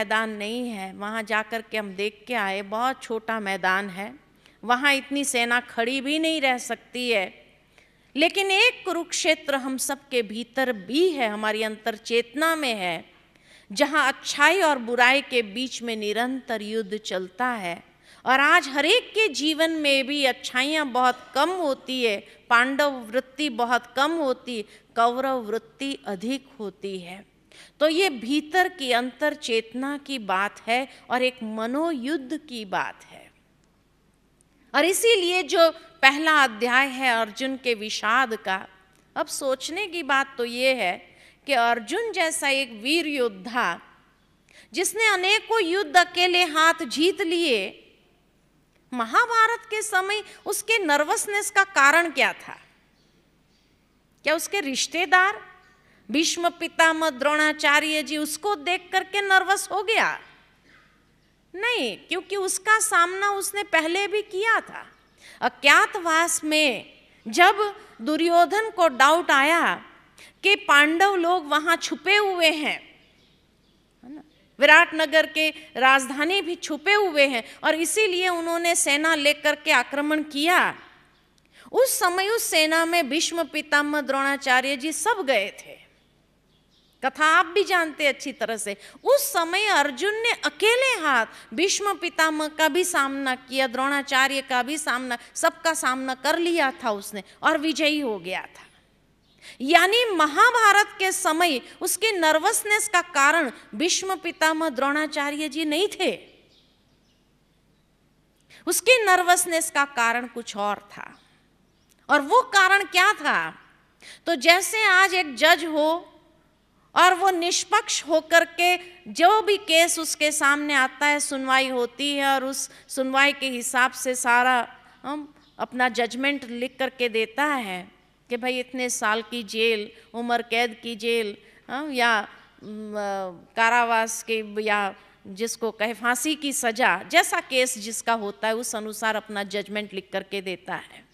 मैदान नहीं है वहाँ जाकर के हम देख के आए बहुत छोटा मैदान है वहाँ इतनी सेना खड़ी भी नहीं रह सकती है लेकिन एक कुरुक्षेत्र हम सब के भीतर भी है हमारी अंतर चेतना में है जहाँ अच्छाई और बुराई के बीच में निरंतर युद्ध चलता है और आज हरेक के जीवन में भी अच्छाइयाँ बहुत कम होती है पांडव वृत्ति बहुत कम होती कौरव वृत्ति अधिक होती है तो ये भीतर की अंतर चेतना की बात है और एक मनोयुद्ध की बात है और इसीलिए जो पहला अध्याय है अर्जुन के विषाद का अब सोचने की बात तो ये है कि अर्जुन जैसा एक वीर योद्धा जिसने अनेकों युद्ध अकेले हाथ जीत लिए महाभारत के समय उसके नर्वसनेस का कारण क्या था क्या उसके रिश्तेदार भीष्म पितामह द्रोणाचार्य जी उसको देख करके नर्वस हो गया नहीं क्योंकि उसका सामना उसने पहले भी किया था अज्ञातवास में जब दुर्योधन को डाउट आया कि पांडव लोग वहां छुपे हुए हैं विराट नगर के राजधानी भी छुपे हुए हैं और इसीलिए उन्होंने सेना लेकर के आक्रमण किया उस समय उस सेना में भीष्म पितामह द्रोणाचार्य जी सब गए थे कथा आप भी जानते अच्छी तरह से उस समय अर्जुन ने अकेले हाथ भीष्म पितामह का भी सामना किया द्रोणाचार्य का भी सामना सबका सामना कर लिया था उसने और विजयी हो गया था यानी महाभारत के समय उसकी नर्वसनेस का कारण भीष्म पितामह द्रोणाचार्य जी नहीं थे उसकी नर्वसनेस का कारण कुछ और था और वो कारण क्या था तो जैसे आज एक जज हो और वो निष्पक्ष होकर के जो भी केस उसके सामने आता है सुनवाई होती है और उस सुनवाई के हिसाब से सारा हम अपना जजमेंट लिख करके देता है कि भाई इतने साल की जेल उम्र कैद की जेल हाँ, या कारावास के या जिसको कहे फांसी की सज़ा जैसा केस जिसका होता है उस अनुसार अपना जजमेंट लिख करके देता है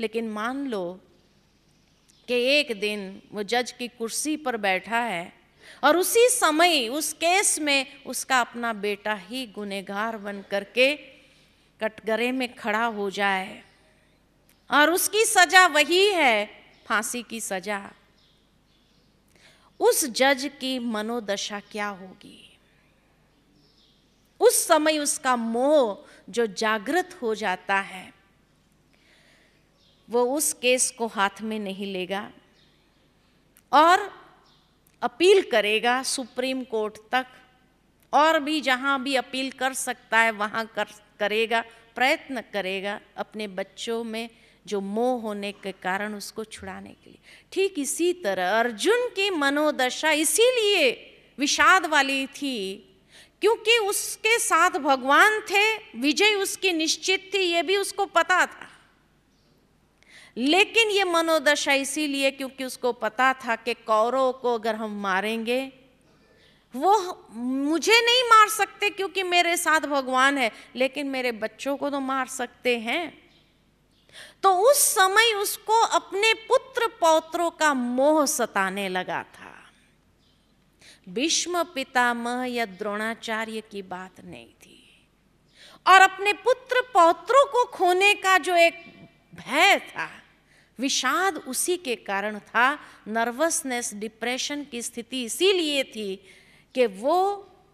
लेकिन मान लो कि एक दिन वो जज की कुर्सी पर बैठा है और उसी समय उस केस में उसका अपना बेटा ही गुनेगार बन करके कटघरे में खड़ा हो जाए और उसकी सजा वही है फांसी की सजा उस जज की मनोदशा क्या होगी उस समय उसका मोह जो जागृत हो जाता है वो उस केस को हाथ में नहीं लेगा और अपील करेगा सुप्रीम कोर्ट तक और भी जहाँ भी अपील कर सकता है वहाँ कर करेगा प्रयत्न करेगा अपने बच्चों में जो मोह होने के कारण उसको छुड़ाने के लिए ठीक इसी तरह अर्जुन की मनोदशा इसीलिए विषाद वाली थी क्योंकि उसके साथ भगवान थे विजय उसकी निश्चित थी ये भी उसको पता था लेकिन ये मनोदशा इसीलिए क्योंकि उसको पता था कि कौरव को अगर हम मारेंगे वो मुझे नहीं मार सकते क्योंकि मेरे साथ भगवान है लेकिन मेरे बच्चों को तो मार सकते हैं तो उस समय उसको अपने पुत्र पौत्रों का मोह सताने लगा था भीष्म पितामह या द्रोणाचार्य की बात नहीं थी और अपने पुत्र पौत्रों को खोने का जो एक भय था विषाद उसी के कारण था नर्वसनेस डिप्रेशन की स्थिति इसीलिए थी कि वो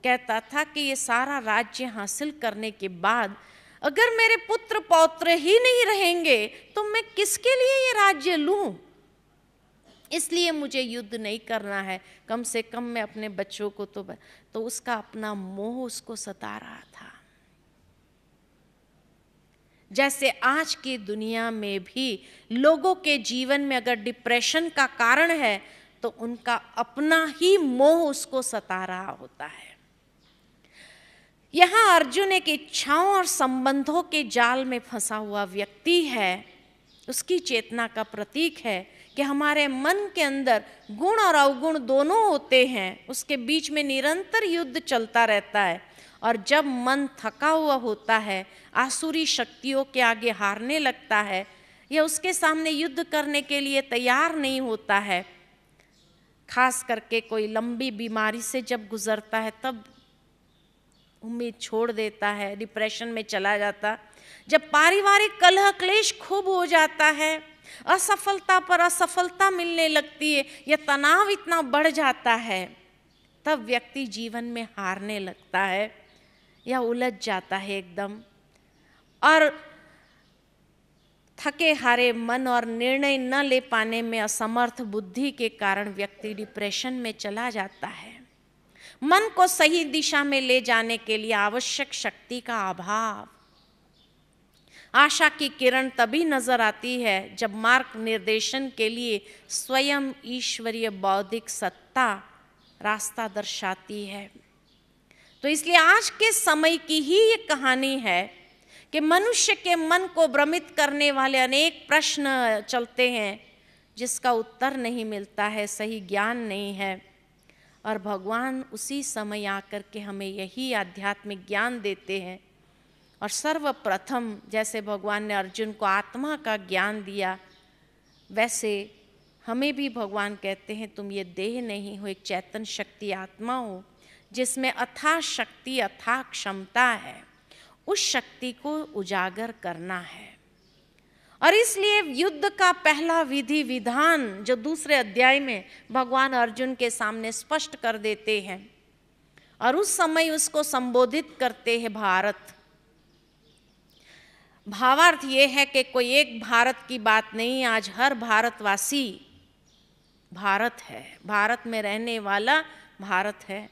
कहता था कि ये सारा राज्य हासिल करने के बाद अगर मेरे पुत्र पौत्र ही नहीं रहेंगे तो मैं किसके लिए ये राज्य लूँ इसलिए मुझे युद्ध नहीं करना है कम से कम मैं अपने बच्चों को तो तो उसका अपना मोह उसको सता रहा था जैसे आज की दुनिया में भी लोगों के जीवन में अगर डिप्रेशन का कारण है तो उनका अपना ही मोह उसको सता रहा होता है यहाँ अर्जुन एक इच्छाओं और संबंधों के जाल में फंसा हुआ व्यक्ति है उसकी चेतना का प्रतीक है कि हमारे मन के अंदर गुण और अवगुण दोनों होते हैं उसके बीच में निरंतर युद्ध चलता रहता है और जब मन थका हुआ होता है आसुरी शक्तियों के आगे हारने लगता है या उसके सामने युद्ध करने के लिए तैयार नहीं होता है खास करके कोई लंबी बीमारी से जब गुजरता है तब उम्मीद छोड़ देता है डिप्रेशन में चला जाता जब पारिवारिक कलह क्लेश खूब हो जाता है असफलता पर असफलता मिलने लगती है या तनाव इतना बढ़ जाता है तब व्यक्ति जीवन में हारने लगता है या उलझ जाता है एकदम और थके हारे मन और निर्णय न ले पाने में असमर्थ बुद्धि के कारण व्यक्ति डिप्रेशन में चला जाता है मन को सही दिशा में ले जाने के लिए आवश्यक शक्ति का अभाव आशा की किरण तभी नजर आती है जब मार्ग निर्देशन के लिए स्वयं ईश्वरीय बौद्धिक सत्ता रास्ता दर्शाती है तो इसलिए आज के समय की ही ये कहानी है कि मनुष्य के मन को भ्रमित करने वाले अनेक प्रश्न चलते हैं जिसका उत्तर नहीं मिलता है सही ज्ञान नहीं है और भगवान उसी समय आकर के हमें यही आध्यात्मिक ज्ञान देते हैं और सर्वप्रथम जैसे भगवान ने अर्जुन को आत्मा का ज्ञान दिया वैसे हमें भी भगवान कहते हैं तुम ये देह नहीं हो एक चैतन शक्ति आत्मा हो जिसमें अथा शक्ति अथा क्षमता है उस शक्ति को उजागर करना है और इसलिए युद्ध का पहला विधि विधान जो दूसरे अध्याय में भगवान अर्जुन के सामने स्पष्ट कर देते हैं और उस समय उसको संबोधित करते हैं भारत भावार्थ ये है कि कोई एक भारत की बात नहीं आज हर भारतवासी भारत है भारत में रहने वाला भारत है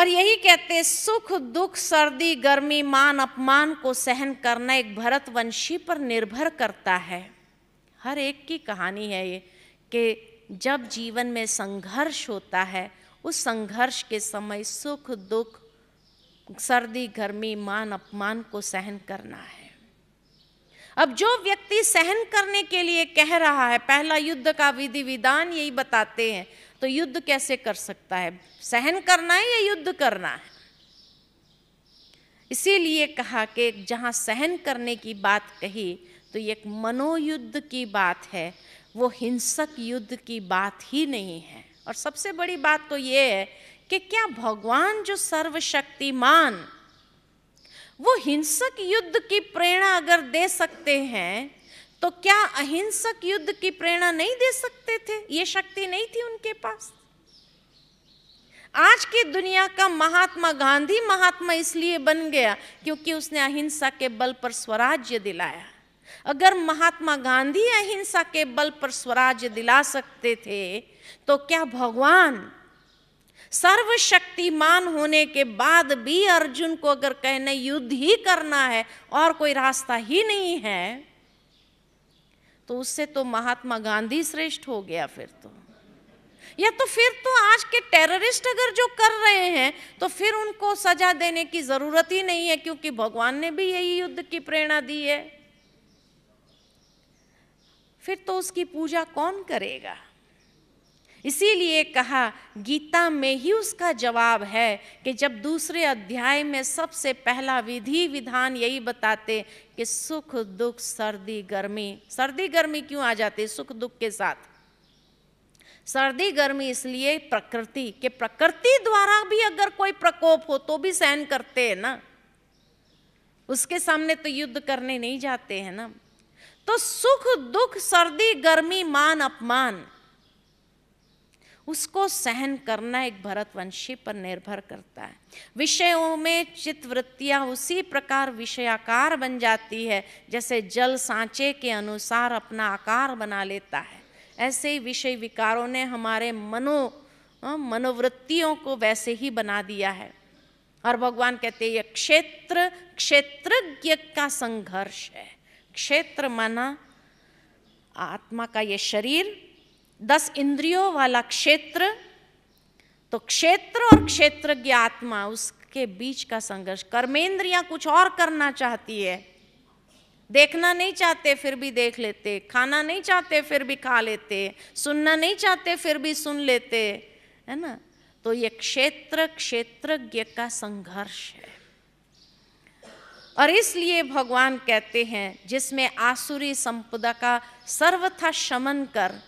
और यही कहते सुख दुख सर्दी गर्मी मान अपमान को सहन करना एक भरतवंशी पर निर्भर करता है हर एक की कहानी है ये कि जब जीवन में संघर्ष होता है उस संघर्ष के समय सुख दुख सर्दी गर्मी मान अपमान को सहन करना है अब जो व्यक्ति सहन करने के लिए कह रहा है पहला युद्ध का विधि विधान यही बताते हैं तो युद्ध कैसे कर सकता है सहन करना है या युद्ध करना है इसीलिए कहा कि जहाँ सहन करने की बात कही तो एक मनोयुद्ध की बात है वो हिंसक युद्ध की बात ही नहीं है और सबसे बड़ी बात तो ये है कि क्या भगवान जो सर्वशक्तिमान वो हिंसक युद्ध की प्रेरणा अगर दे सकते हैं तो क्या अहिंसक युद्ध की प्रेरणा नहीं दे सकते थे ये शक्ति नहीं थी उनके पास आज की दुनिया का महात्मा गांधी महात्मा इसलिए बन गया क्योंकि उसने अहिंसा के बल पर स्वराज्य दिलाया अगर महात्मा गांधी अहिंसा के बल पर स्वराज्य दिला सकते थे तो क्या भगवान सर्वशक्तिमान होने के बाद भी अर्जुन को अगर कहने युद्ध ही करना है और कोई रास्ता ही नहीं है तो उससे तो महात्मा गांधी श्रेष्ठ हो गया फिर तो या तो फिर तो आज के टेररिस्ट अगर जो कर रहे हैं तो फिर उनको सजा देने की जरूरत ही नहीं है क्योंकि भगवान ने भी यही युद्ध की प्रेरणा दी है फिर तो उसकी पूजा कौन करेगा इसीलिए कहा गीता में ही उसका जवाब है कि जब दूसरे अध्याय में सबसे पहला विधि विधान यही बताते कि सुख दुख सर्दी गर्मी सर्दी गर्मी क्यों आ जाती सुख दुख के साथ सर्दी गर्मी इसलिए प्रकृति के प्रकृति द्वारा भी अगर कोई प्रकोप हो तो भी सहन करते हैं ना उसके सामने तो युद्ध करने नहीं जाते हैं ना तो सुख दुख सर्दी गर्मी मान अपमान उसको सहन करना एक भरतवंशी पर निर्भर करता है विषयों में चित्तवृत्तियाँ उसी प्रकार विषयाकार बन जाती है जैसे जल सांचे के अनुसार अपना आकार बना लेता है ऐसे ही विषय विकारों ने हमारे मनो मनोवृत्तियों को वैसे ही बना दिया है और भगवान कहते हैं यह क्षेत्र क्षेत्रज्ञ का संघर्ष है क्षेत्र माना आत्मा का ये शरीर दस इंद्रियों वाला क्षेत्र तो क्षेत्र और क्षेत्रज्ञ आत्मा उसके बीच का संघर्ष कर्मेंद्रियां कुछ और करना चाहती है देखना नहीं चाहते फिर भी देख लेते खाना नहीं चाहते फिर भी खा लेते सुनना नहीं चाहते फिर भी सुन लेते है ना तो ये क्षेत्र क्षेत्रज्ञ का संघर्ष है और इसलिए भगवान कहते हैं जिसमें आसुरी संपदा का सर्वथा शमन कर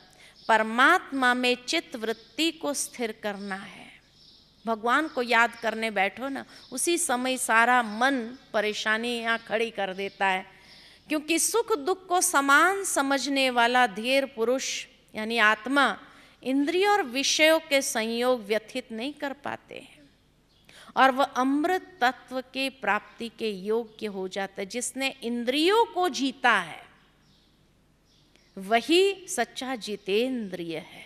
परमात्मा में चित्त वृत्ति को स्थिर करना है भगवान को याद करने बैठो ना उसी समय सारा मन परेशानी यहाँ खड़ी कर देता है क्योंकि सुख दुख को समान समझने वाला धीर पुरुष यानी आत्मा इंद्रिय और विषयों के संयोग व्यथित नहीं कर पाते हैं और वह अमृत तत्व के प्राप्ति के योग्य हो जाता है जिसने इंद्रियों को जीता है वही सच्चा जितेंद्रिय है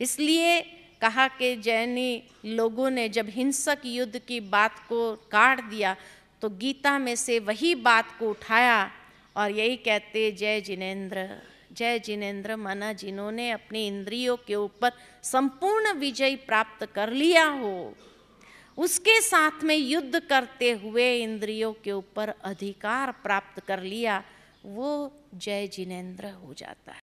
इसलिए कहा कि जैनी लोगों ने जब हिंसक युद्ध की बात को काट दिया तो गीता में से वही बात को उठाया और यही कहते जय जिनेन्द्र जय जिनेन्द्र माना जिन्होंने अपने इंद्रियों के ऊपर संपूर्ण विजय प्राप्त कर लिया हो उसके साथ में युद्ध करते हुए इंद्रियों के ऊपर अधिकार प्राप्त कर लिया वो जय जिनेन्द्र हो जाता है